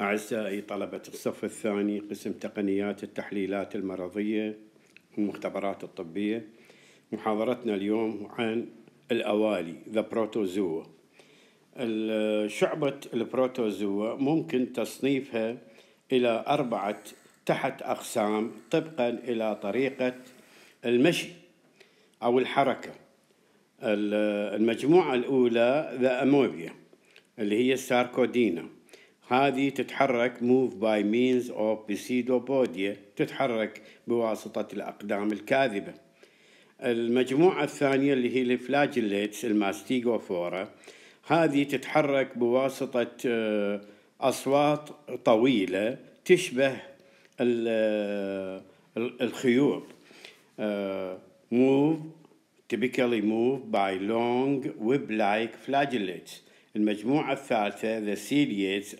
أعزائي طلبة الصف الثاني قسم تقنيات التحليلات المرضية والمختبرات الطبية محاضرتنا اليوم عن الأوالي ذا Protozoa شعبة البروتوزوا ممكن تصنيفها إلى أربعة تحت أقسام طبقا إلى طريقة المشي أو الحركة المجموعة الأولى ذا أموبيا اللي هي الساركودينا هذه تتحرك move by means of pseudopodia تتحرك بواسطة الأقدام الكاذبة المجموعة الثانية اللي هي الفلاجيليتس الماستيغوفورا هذه تتحرك بواسطة آه، أصوات طويلة تشبه آه، الخيوط آه، move typically move by long web-like flagellates المجموعة الثالثة The Ciliates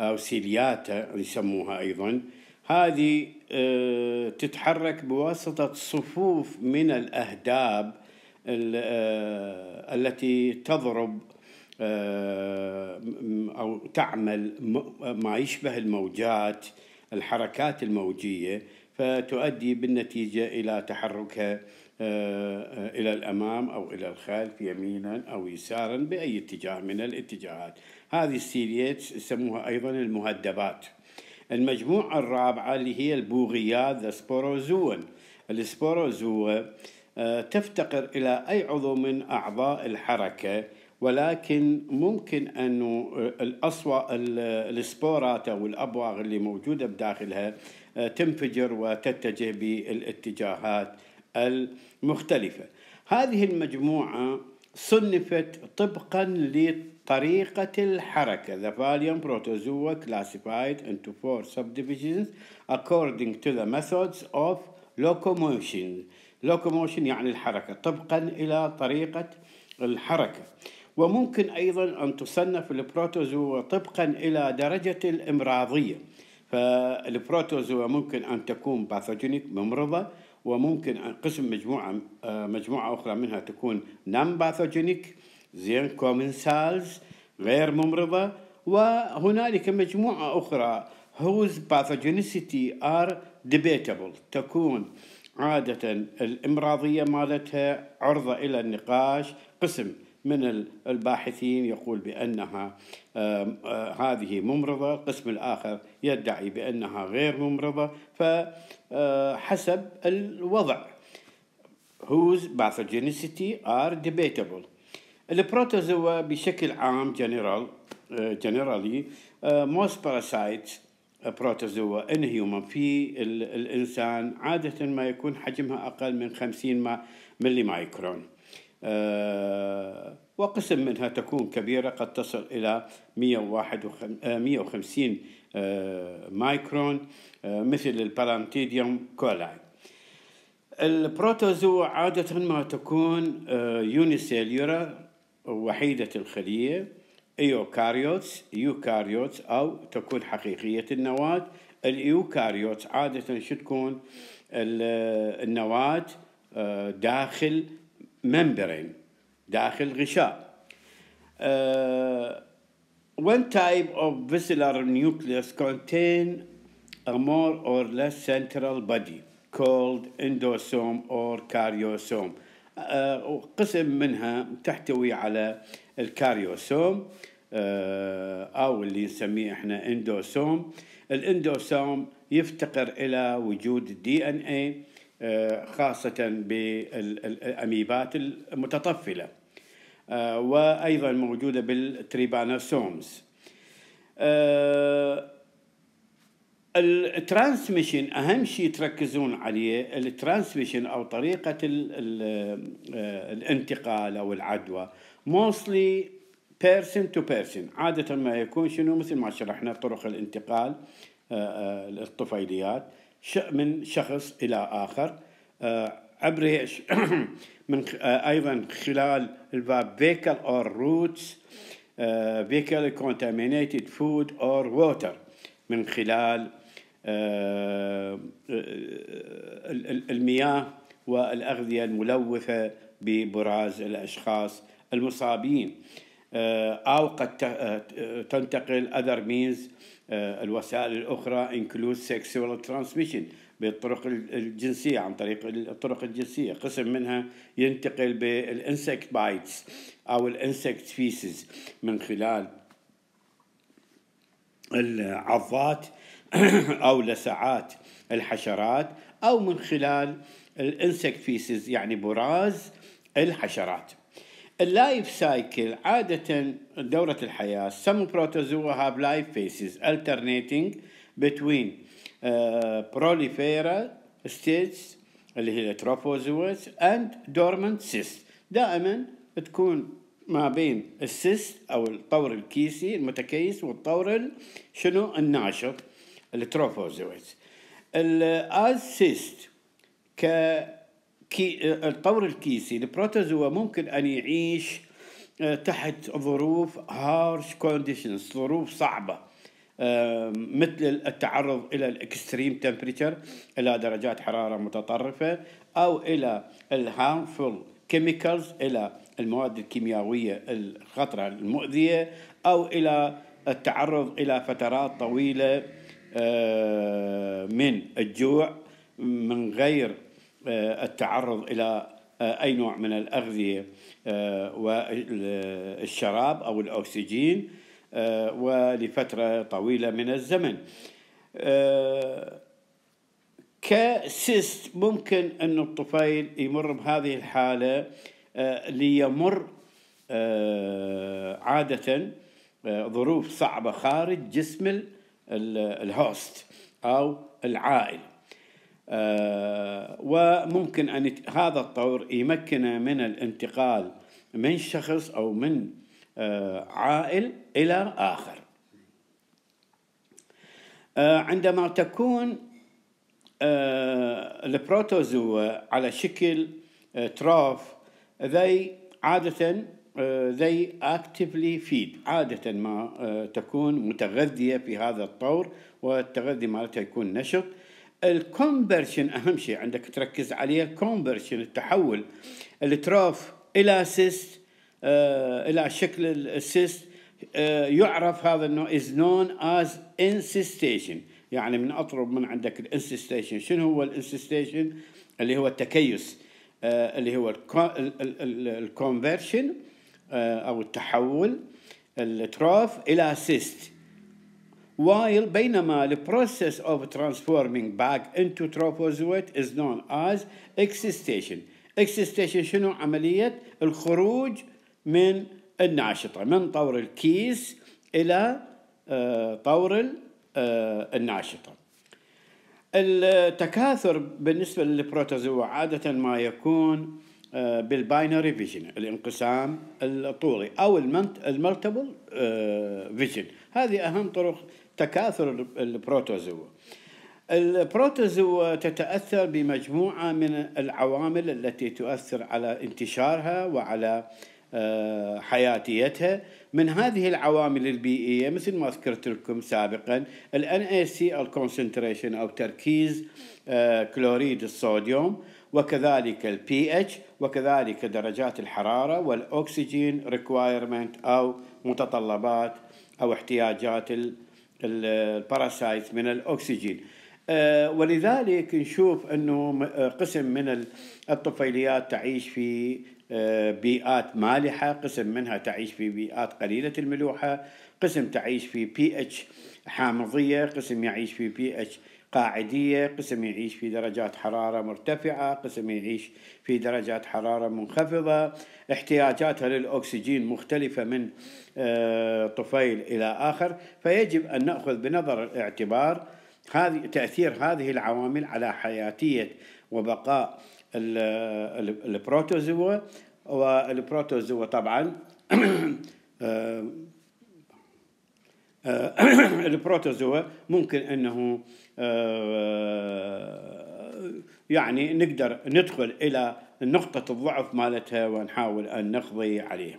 أو سيلياتا يسموها أيضا هذه آه، تتحرك بواسطة صفوف من الأهداب آه، التي تضرب آه، أو تعمل ما يشبه الموجات الحركات الموجية فتؤدي بالنتيجة إلى تحركها آه، آه، إلى الأمام أو إلى الخلف يمينا أو يسارا بأي اتجاه من الاتجاهات هذه السيليتس يسموها أيضا المهدبات المجموعة الرابعة اللي هي البوغيات ذا السبوروزوة تفتقر إلى أي عضو من أعضاء الحركة ولكن ممكن أنه آه، الأصوى السبورات أو الأبواغ اللي موجودة بداخلها تنفجر وتتجه بالاتجاهات المختلفة هذه المجموعة صنفت طبقا لطريقة الحركة The Valium Protozoa classified into four subdivisions according to the methods of locomotion locomotion يعني الحركة طبقا إلى طريقة الحركة وممكن أيضا أن تصنف البروتوزوا طبقا إلى درجة الإمراضية فالبروتوزوا ممكن أن تكون باثوجينيك ممرضة وممكن ان قسم مجموعة آه، مجموعة أخرى منها تكون نان باثوجينيك زين سالز غير ممرضة وهنالك مجموعة أخرى whose pathogenicity are debatable تكون عادة الإمراضية مالتها عرضة إلى النقاش قسم من الباحثين يقول بأنها آه، هذه ممرضة القسم الآخر يدعي بأنها غير ممرضة فحسب آه، الوضع whose pathogenicity are debatable البروتوزوا بشكل عام جنرال آه، جنرالي موست باراسايتس بروتوزوا ان هيومن في الانسان عاده ما يكون حجمها اقل من 50 ملي مايكرون آه، وقسم منها تكون كبيرة قد تصل إلى 150 آه، مايكرون آه، مثل البارانتيديوم كولاي البروتوزو عادة ما تكون يونيسيليورا وحيدة الخلية ايوكاريوتس يوكاريوتس أو تكون حقيقية النواة الإيوكاريوتس عادة شو تكون النواة داخل membrane داخل غشاء uh, one type of vessel nucleus contain a more or less central body called endosome or karyosome uh, قسم منها تحتوي على الكاريوسوم uh, أو اللي نسميه احنا اندوسوم الاندوسوم يفتقر إلى وجود دي ان اي خاصة بالأميبات المتطفلة آه، وأيضا موجودة بالتريبانوسومز آه، الترانسميشن أهم شيء تركزون عليه الترانسميشن أو طريقة آه، الانتقال أو العدوى mostly person to person عادة ما يكون شنو مثل ما شرحنا طرق الانتقال الطفيليات من شخص إلى آخر آه، عبر من آه، أيضا خلال الباب vehicle or روتس آه، vehicle contaminated food or water من خلال المياه والأغذية الملوثة ببراز الأشخاص المصابين آه، أو قد آه، آه، تنتقل other means الوسائل الأخرى include sexual transmission بالطرق الجنسية عن طريق الطرق الجنسية قسم منها ينتقل بالإنسكت بايتس أو الإنسكت فيسز من خلال العضات أو لسعات الحشرات أو من خلال الإنسكت فيسز يعني براز الحشرات اللايف سايكل عادة دورة الحياة some protozoa have life phases alternating between بروليفيرا uh, ستيتس states اللي هي التروفوزوز and dormant سيست دائما تكون ما بين السيست او الطور الكيسي المتكيس والطور شنو الناشط التروفوزويت الاز ك كي الطور الكيسي البروتوزوا ممكن أن يعيش آه، تحت ظروف هارش كونديشنز ظروف صعبة آه، مثل التعرض إلى الإكستريم تمبريتشر إلى درجات حرارة متطرفة أو إلى الهارمفul كيميكالز إلى المواد الكيميائية الخطرة المؤذية أو إلى التعرض إلى فترات طويلة آه، من الجوع من غير آه، التعرض إلى آه، أي نوع من الأغذية آه، والشراب أو الأكسجين ولفترة طويلة من الزمن كسيست ممكن أن الطفيل يمر بهذه الحالة ليمر عادة ظروف صعبة خارج جسم الهوست أو العائل آه، وممكن أن هذا الطور يمكنه من الانتقال من شخص أو من آه، عائل إلى آخر آه، عندما تكون البروتوزوا على شكل تراف ذي عادة they actively feed عادة ما تكون متغذية في هذا الطور والتغذي مالتها يكون نشط الكونفرشن اهم شيء عندك تركز عليه الكونفرشن التحول التروف الى سيست آه، الى شكل السيست آه، يعرف هذا النوع از نون از انسيستيشن يعني من اطلب من عندك الانسيستيشن شنو هو الانسيستيشن اللي هو التكيس آه، اللي هو الكونفرشن او التحول التروف الى سيست while بينما the process of transforming back into tropozoite is known as excitation excitation شنو عملية الخروج من الناشطة من طور الكيس إلى آه، طور آه، الناشطة التكاثر بالنسبة للبروتوزوا عادة ما يكون آه، بالباينري فيجن الانقسام الطولي او المالتيبل آه، فيجن هذه اهم طرق تكاثر البروتوزوا البروتوزوا تتاثر بمجموعه من العوامل التي تؤثر على انتشارها وعلى آه، حياتيتها من هذه العوامل البيئيه e مثل ما ذكرت لكم سابقا ال اي سي او تركيز كلوريد الصوديوم وكذلك البي اتش وكذلك درجات الحرارة والأكسجين ريكوايرمنت أو متطلبات أو احتياجات الباراسايت من الأكسجين آه، ولذلك نشوف أنه قسم من الطفيليات تعيش في بيئات مالحة قسم منها تعيش في بيئات قليلة الملوحة قسم تعيش في بي اتش حامضية قسم يعيش في بي اتش قاعدية قسم يعيش في درجات حرارة مرتفعة قسم يعيش في درجات حرارة منخفضة احتياجاتها للأكسجين مختلفة من آه، طفيل إلى آخر فيجب أن نأخذ بنظر الاعتبار هذه تأثير هذه العوامل على حياتية وبقاء البروتوزوا والبروتوزوا طبعا آه، آه، البروتوزوا ممكن انه آه، يعني نقدر ندخل الى نقطه الضعف مالتها ونحاول ان نقضي عليها.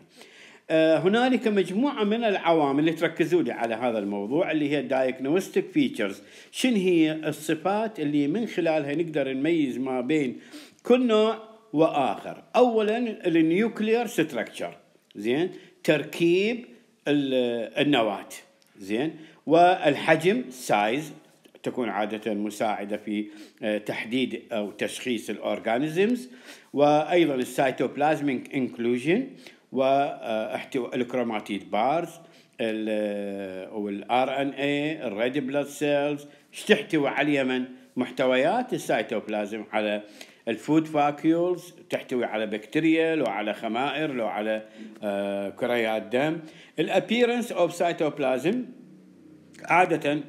هنالك مجموعة من العوامل اللي تركزوا لي على هذا الموضوع اللي هي diagnostic فيتشرز شنو هي الصفات اللي من خلالها نقدر نميز ما بين كل نوع واخر اولا النيوكلير ستراكشر زين تركيب النواة زين والحجم سايز تكون عادة مساعدة في آه، تحديد أو تشخيص الأورغانيزمز وأيضا السيتوبلازمينك انكلوجين واحتواء الكروماتيد بارز والار ان اي الريد بلاد سيلز تحتوي على من محتويات السيتوبلازم على الفود فاكيولز تحتوي على بكتيريا لو على خمائر لو على آه، كريات دم الابيرنس اوف سيتوبلازم عاده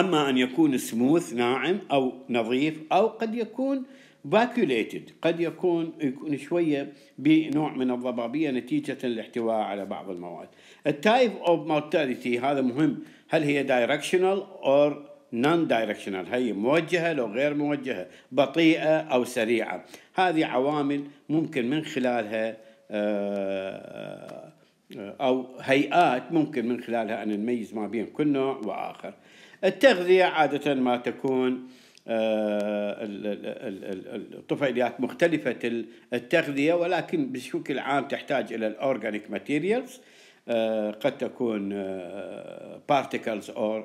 أما أن يكون سموث ناعم أو نظيف أو قد يكون باكوليتد قد يكون يكون شوية بنوع من الضبابية نتيجة الاحتواء على بعض المواد التايب اوف مورتاليتي هذا مهم هل هي دايركشنال اور نون دايركشنال هي موجهة لو غير موجهة بطيئة أو سريعة هذه عوامل ممكن من خلالها آه أو هيئات ممكن من خلالها أن نميز ما بين كل نوع وآخر التغذية عادة ما تكون آه، الطفيليات مختلفة التغذية ولكن بشكل عام تحتاج إلى الأورجانيك ماتيريالز آه، قد تكون آه، بارتيكلز أو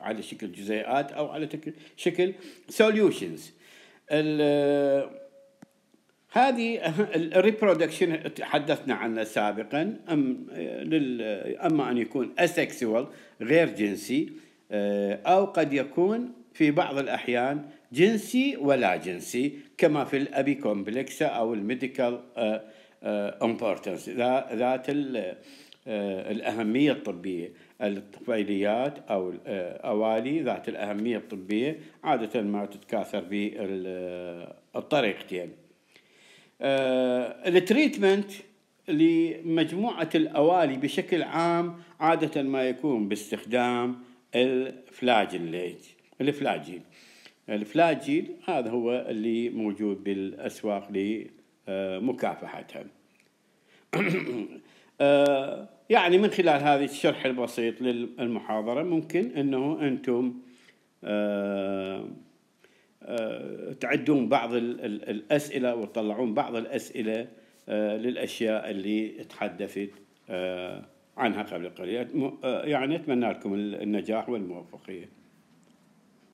على شكل جزيئات أو على شكل سوليوشنز هذه الريبرودكشن تحدثنا عنها سابقا أم لل أما أن يكون أسكسوال غير جنسي آه، أو قد يكون في بعض الأحيان جنسي ولا جنسي كما في الأبي كومبلكس أو الميديكال امبورتنس آه، آه، ذات الأهمية الطبية الطفيليات أو الأوالي ذات الأهمية الطبية عادة ما تتكاثر بالطريقتين آه، التريتمنت لمجموعة الأوالي بشكل عام عادة ما يكون باستخدام الفلاجيليت الفلاجيل الفلاجيل هذا هو اللي موجود بالأسواق لمكافحتها آه، يعني من خلال هذا الشرح البسيط للمحاضرة ممكن أنه أنتم آه، آه، تعدون بعض الأسئلة وتطلعون بعض الأسئلة آه، للأشياء اللي تحدثت آه، عنها قبل قليل يعني أتمنى لكم النجاح والموفقية